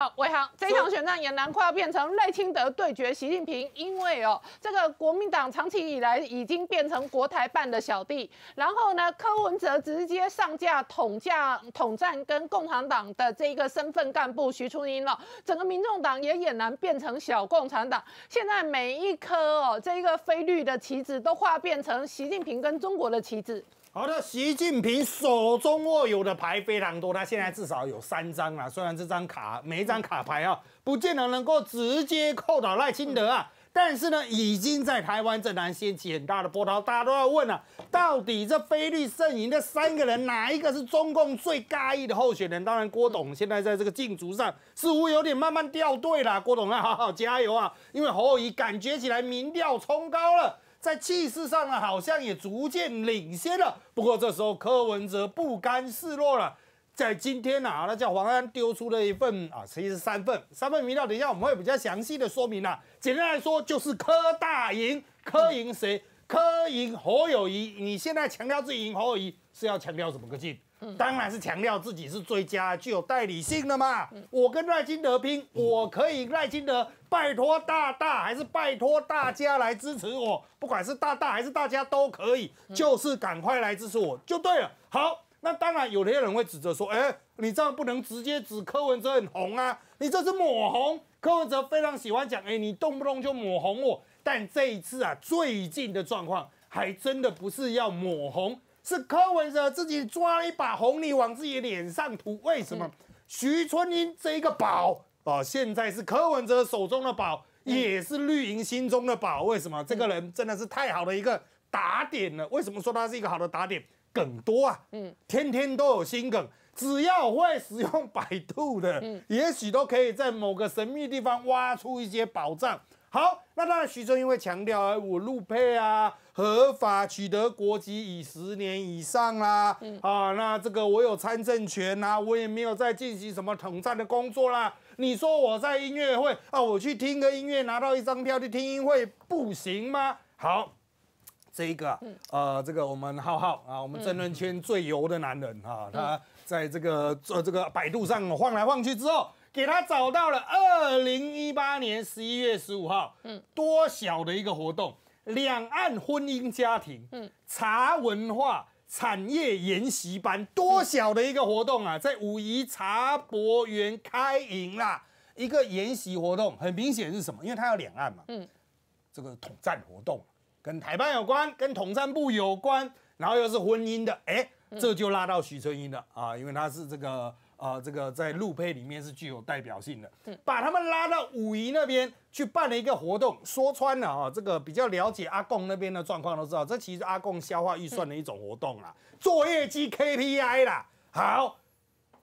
好，伟航，这场选战也难快要变成赖清德对决习近平，因为哦，这个国民党长期以来已经变成国台办的小弟，然后呢，柯文哲直接上架统架统战跟共产党的这一个身份干部徐春英了，整个民众党也俨难变成小共产党，现在每一颗哦这个非绿的旗子都化变成习近平跟中国的旗子。好的，习近平手中握有的牌非常多，他现在至少有三张了。虽然这张卡，每一张卡牌啊，不见得能够直接扣倒赖清德啊，但是呢，已经在台湾政坛掀起很大的波涛。大家都要问了，到底这菲律宾的三个人哪一个是中共最在意的候选人？当然，郭董现在在这个竞逐上似乎有点慢慢掉队了。郭董要好好加油啊，因为侯友宜感觉起来民调冲高了。在气势上呢，好像也逐渐领先了。不过这时候柯文哲不甘示弱了，在今天呢，啊，那叫黄安丢出了一份啊，其实三份，三份民调，等一下我们会比较详细的说明啊。简单来说就是柯大赢，柯赢谁？柯赢侯友谊。你现在强调自己赢侯友谊，是要强调怎么个劲？当然是强调自己是最佳具有代理性的嘛！我跟赖金德拼，我可以赖金德拜托大大，还是拜托大家来支持我，不管是大大还是大家都可以，就是赶快来支持我就对了。好，那当然有些人会指责说，哎，你这样不能直接指柯文哲很红啊，你这是抹红。柯文哲非常喜欢讲，哎，你动不动就抹红我，但这一次啊，最近的状况还真的不是要抹红。是柯文哲自己抓一把红泥往自己脸上涂，为什么？徐春英这一个宝啊，现在是柯文哲手中的宝，也是绿营心中的宝。为什么？这个人真的是太好的一个打点了。为什么说他是一个好的打点？梗多啊，嗯，天天都有新梗，只要会使用百度的，嗯，也许都可以在某个神秘地方挖出一些宝藏。好，那当然，徐州因为强调，啊，我入配啊，合法取得国籍已十年以上啦，啊，那这个我有参政权呐，我也没有在进行什么统战的工作啦。你说我在音乐会啊，我去听个音乐，拿到一张票去听音会，不行吗？好，这一个，呃，这个我们浩浩啊，我们政论圈最油的男人啊，他在这个呃这个百度上晃来晃去之后。给他找到了二零一八年十一月十五号，嗯，多小的一个活动，两岸婚姻家庭，嗯，茶文化产业研习班，多小的一个活动啊，在武夷茶博园开营啦，一个研习活动，很明显是什么？因为它有两岸嘛，嗯，这个统战活动，跟台办有关，跟统战部有关，然后又是婚姻的，哎，这就拉到徐春英了啊，因为他是这个。啊，这个在路配里面是具有代表性的。把他们拉到武夷那边去办了一个活动，说穿了啊，这个比较了解阿贡那边的状况都知道，这其实阿贡消化预算的一种活动啦，做业绩 KPI 啦。好，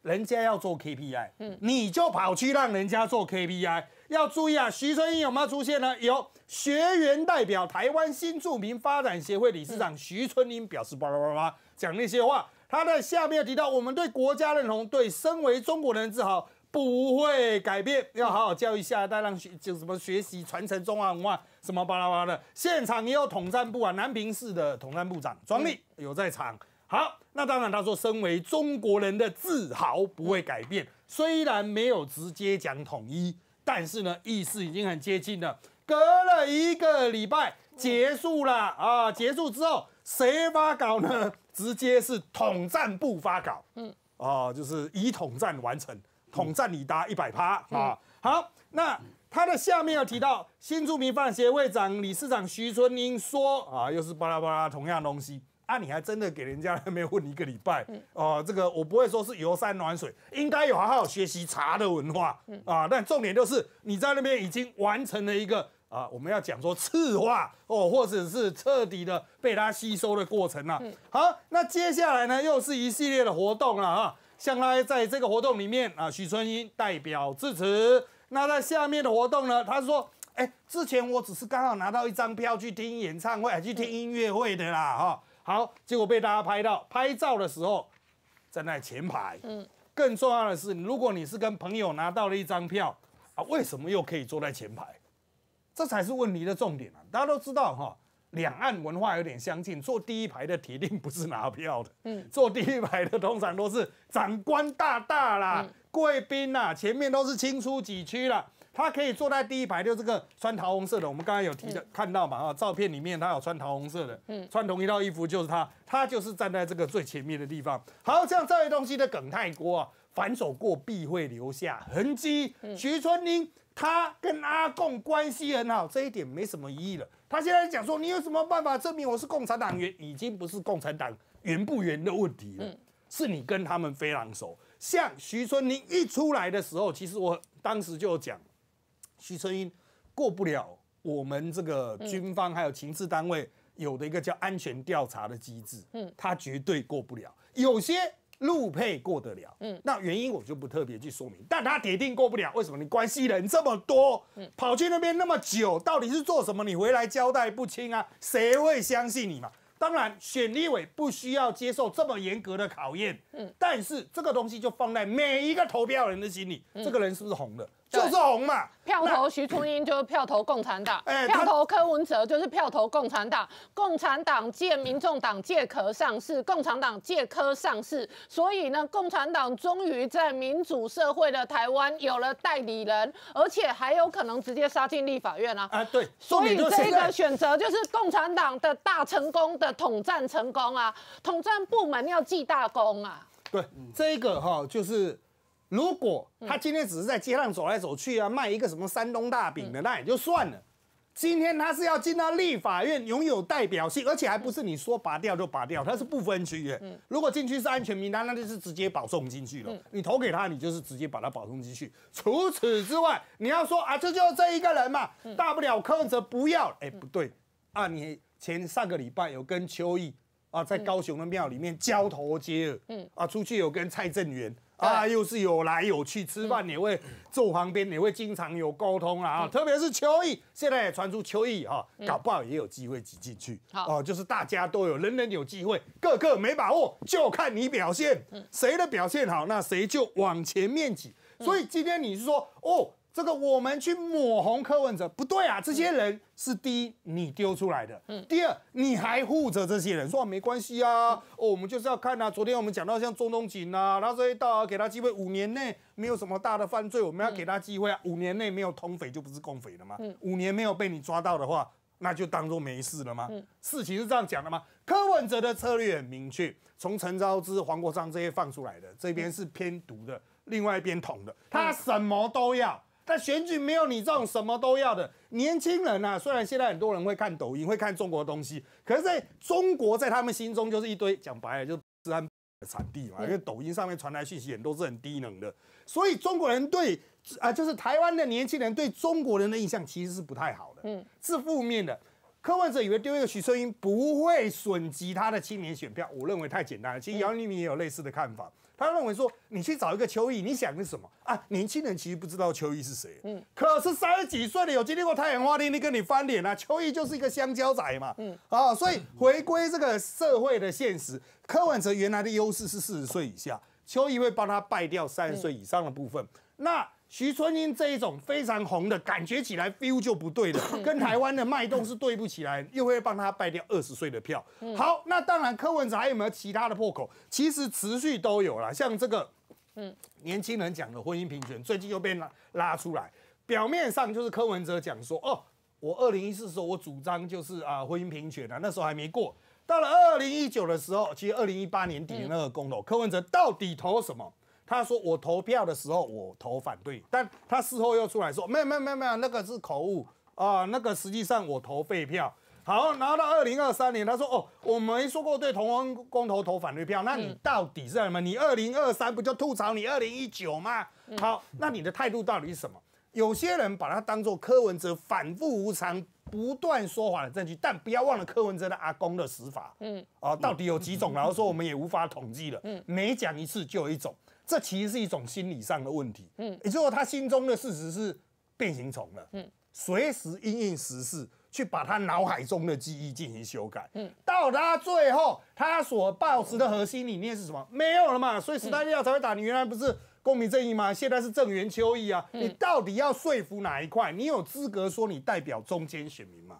人家要做 KPI，嗯，你就跑去让人家做 KPI。要注意啊，徐春英有没有出现呢？有，学员代表台湾新著名发展协会理事长徐春英表示，巴拉巴拉讲那些话。他在下面提到，我们对国家认同、对身为中国人自豪不会改变，要好好教育下一代，让学就什么学习传承中华文化什么巴拉巴拉的。现场也有统战部啊，南平市的统战部长庄立有在场。好，那当然他说，身为中国人的自豪不会改变，虽然没有直接讲统一，但是呢，意思已经很接近了。隔了一个礼拜，结束了啊！结束之后谁发稿呢？直接是统战部发稿，嗯，哦，就是以统战完成，统战你达一百趴啊。好，那他的下面有提到新住民放协会长、理事长徐春英说，啊，又是巴拉巴拉同样东西。啊，你还真的给人家那有混一个礼拜，哦，这个我不会说是游山玩水，应该有好好学习茶的文化啊。但重点就是你在那边已经完成了一个。啊，我们要讲说赤化哦，或者是彻底的被它吸收的过程啊。好，那接下来呢，又是一系列的活动了啊。向来在这个活动里面啊，许春英代表致辞。那在下面的活动呢，他说：“哎，之前我只是刚好拿到一张票去听演唱会，去听音乐会的啦哈。”好，结果被大家拍到拍照的时候，站在前排。嗯，更重要的是，如果你是跟朋友拿到了一张票啊，为什么又可以坐在前排？这才是问题的重点啊！大家都知道哈，两岸文化有点相近。坐第一排的铁定不是拿票的，嗯，坐第一排的通常都是长官大大啦、贵宾啦，前面都是清出几区啦。他可以坐在第一排。就这个穿桃红色的，我们刚刚有提到看到嘛，啊，照片里面他有穿桃红色的，嗯，穿同一套衣服就是他，他就是站在这个最前面的地方。好，这样这些东西的梗太多啊，反手过必会留下痕迹。徐春林。他跟阿共关系很好，这一点没什么疑义了。他现在讲说，你有什么办法证明我是共产党员？已经不是共产党员不员的问题了，是你跟他们非常熟。像徐春英一出来的时候，其实我当时就讲，徐春英过不了我们这个军方还有情治单位有的一个叫安全调查的机制，嗯，他绝对过不了。有些。路配过得了，嗯，那原因我就不特别去说明，但他铁定过不了，为什么？你关系人这么多，嗯，跑去那边那么久，到底是做什么？你回来交代不清啊，谁会相信你嘛？当然，选立委不需要接受这么严格的考验，嗯，但是这个东西就放在每一个投票人的心里，这个人是不是红的？就是红嘛，票投徐春英就是票投共产党，票投柯文哲就是票投共产党。共产党借民众党借壳上市，共产党借壳上市，所以呢，共产党终于在民主社会的台湾有了代理人，而且还有可能直接杀进立法院啊！哎，对，所以这个选择就是共产党的大成功的统战成功啊，统战部门要记大功啊。对，这个哈就是。如果他今天只是在街上走来走去啊，卖一个什么山东大饼的，那也就算了。今天他是要进到立法院，拥有代表性，而且还不是你说拔掉就拔掉，他是不分区的。如果进去是安全名单，那就是直接保送进去了。你投给他，你就是直接把他保送进去。除此之外，你要说啊，这就这一个人嘛，大不了文哲不要。哎，不对啊，你前上个礼拜有跟邱毅啊在高雄的庙里面交头接耳，啊，出去有跟蔡正元。啊，又是有来有去，吃饭也会坐旁边，也会经常有沟通啦啊！特别是秋意，现在也传出秋意哈，搞不好也有机会挤进去。哦，就是大家都有，人人有机会，个个没把握，就看你表现。谁的表现好，那谁就往前面挤。所以今天你是说哦。这个我们去抹红柯文哲不对啊，这些人是第一你丢出来的，嗯，第二你还护着这些人，说没关系啊，哦，我们就是要看啊，昨天我们讲到像中东锦啊，他说大阿给他机会，五年内没有什么大的犯罪，我们要给他机会啊，五年内没有通匪就不是共匪了吗？五年没有被你抓到的话，那就当做没事了吗？嗯，事情是这样讲的吗？柯文哲的策略很明确，从陈昭之、黄国昌这些放出来的，这边是偏独的，另外一边统的，他什么都要。但选举没有你这种什么都要的年轻人呐。虽然现在很多人会看抖音，会看中国的东西，可是在中国在他们心中就是一堆讲白了就是治安的产地嘛。因为抖音上面传来讯息也都是很低能的，所以中国人对啊，就是台湾的年轻人对中国人的印象其实是不太好的，嗯，是负面的。柯文哲以为丢一个徐春英不会损及他的青年选票，我认为太简单了。其实姚立明也有类似的看法，他认为说你去找一个邱毅，你想的是什么啊？年轻人其实不知道邱毅是谁，嗯，可是三十几岁了，有经历过太阳花的，你跟你翻脸了。邱毅就是一个香蕉仔嘛，嗯啊，所以回归这个社会的现实，柯文哲原来的优势是四十岁以下，邱毅会帮他败掉三十岁以上的部分，那。徐春英这一种非常红的感觉起来，feel 就不对的，跟台湾的脉动是对不起来，又会帮他败掉二十岁的票。好，那当然柯文哲还有没有其他的破口？其实持续都有了，像这个，嗯，年轻人讲的婚姻平权，最近又被拉拉出来。表面上就是柯文哲讲说，哦，我二零一四时候我主张就是啊婚姻平权的，那时候还没过。到了二零一九的时候，其实二零一八年底的那个公投，柯文哲到底投什么？他说：“我投票的时候，我投反对，但他事后又出来说，没有没有没有没有，那个是口误啊，那个实际上我投废票。”好，然后到二零二三年，他说：“哦，我没说过对同工公投投反对票，那你到底是什么？你二零二三不就吐槽你二零一九吗？好，那你的态度到底是什么？有些人把它当做柯文哲反复无常、不断说谎的证据，但不要忘了柯文哲的阿公的死法，嗯啊，到底有几种？然后说我们也无法统计了，嗯，每讲一次就有一种。”这其实是一种心理上的问题，嗯，也就是说他心中的事实是变形虫了，嗯，随时因应时事去把他脑海中的记忆进行修改，嗯，到他最后他所抱持的核心理念是什么？没有了嘛，所以时代力量才会打你，原来不是公平正义吗？现在是正源秋意啊，你到底要说服哪一块？你有资格说你代表中间选民吗？